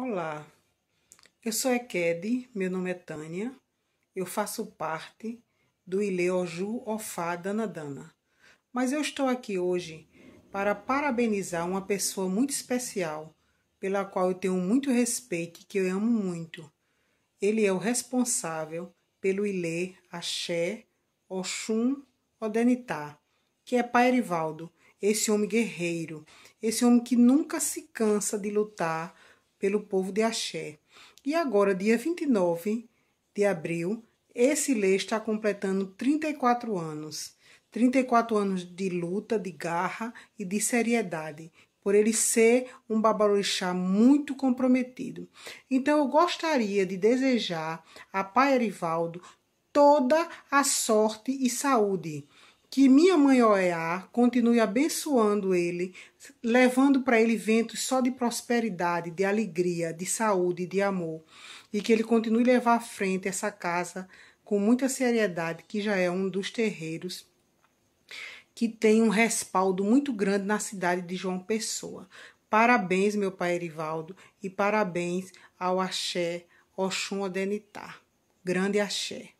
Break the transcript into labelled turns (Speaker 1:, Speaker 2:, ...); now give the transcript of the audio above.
Speaker 1: Olá, eu sou Ekede, meu nome é Tânia, eu faço parte do Ileoju Ofá Danadana, mas eu estou aqui hoje para parabenizar uma pessoa muito especial, pela qual eu tenho muito respeito e que eu amo muito. Ele é o responsável pelo Ilê Axé Oxum Odenitá, que é Pai Erivaldo, esse homem guerreiro, esse homem que nunca se cansa de lutar pelo povo de Axé. E agora, dia 29 de abril, esse lei está completando 34 anos. 34 anos de luta, de garra e de seriedade, por ele ser um babalorixá muito comprometido. Então, eu gostaria de desejar a Pai Erivaldo toda a sorte e saúde que minha mãe Oeá continue abençoando ele, levando para ele ventos só de prosperidade, de alegria, de saúde, de amor. E que ele continue a levar à frente essa casa com muita seriedade, que já é um dos terreiros que tem um respaldo muito grande na cidade de João Pessoa. Parabéns, meu pai Erivaldo, e parabéns ao Axé Oxum Adenitar, Grande Axé.